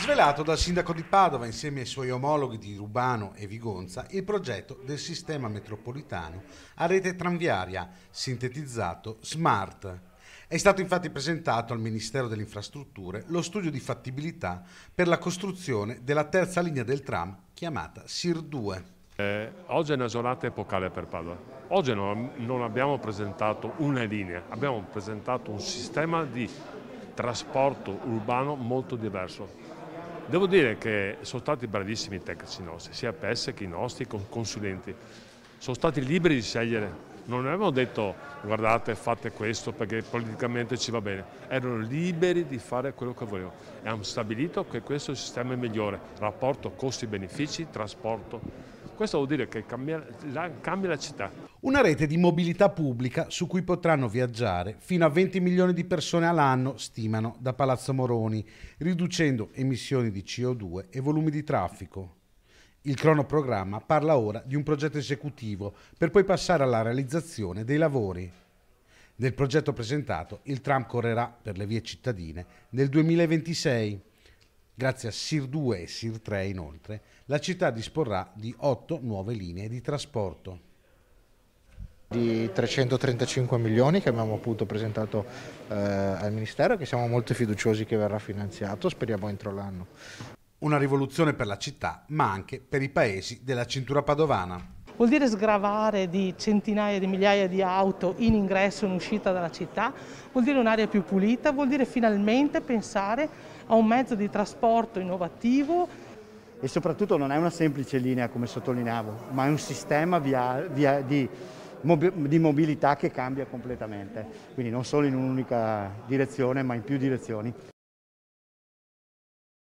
svelato dal sindaco di Padova insieme ai suoi omologhi di Rubano e Vigonza il progetto del sistema metropolitano a rete tranviaria, sintetizzato SMART. È stato infatti presentato al Ministero delle Infrastrutture lo studio di fattibilità per la costruzione della terza linea del tram chiamata SIR 2. Eh, oggi è una giornata epocale per Padova. Oggi non, non abbiamo presentato una linea, abbiamo presentato un sistema di trasporto urbano molto diverso. Devo dire che sono stati bravissimi i tecnici nostri, sia PES che i nostri consulenti. Sono stati liberi di scegliere. Non avevano detto guardate fate questo perché politicamente ci va bene. Erano liberi di fare quello che volevano e hanno stabilito che questo sistema è migliore. Rapporto costi-benefici, trasporto. Questo vuol dire che cambia, cambia la città. Una rete di mobilità pubblica su cui potranno viaggiare fino a 20 milioni di persone all'anno, stimano da Palazzo Moroni, riducendo emissioni di CO2 e volumi di traffico. Il cronoprogramma parla ora di un progetto esecutivo per poi passare alla realizzazione dei lavori. Nel progetto presentato il tram correrà per le vie cittadine nel 2026. Grazie a SIR 2 e SIR 3 inoltre la città disporrà di 8 nuove linee di trasporto di 335 milioni che abbiamo appunto presentato eh, al Ministero e che siamo molto fiduciosi che verrà finanziato, speriamo entro l'anno. Una rivoluzione per la città, ma anche per i paesi della cintura padovana. Vuol dire sgravare di centinaia di migliaia di auto in ingresso e in uscita dalla città, vuol dire un'area più pulita, vuol dire finalmente pensare a un mezzo di trasporto innovativo e soprattutto non è una semplice linea come sottolineavo, ma è un sistema via, via di di mobilità che cambia completamente, quindi non solo in un'unica direzione ma in più direzioni.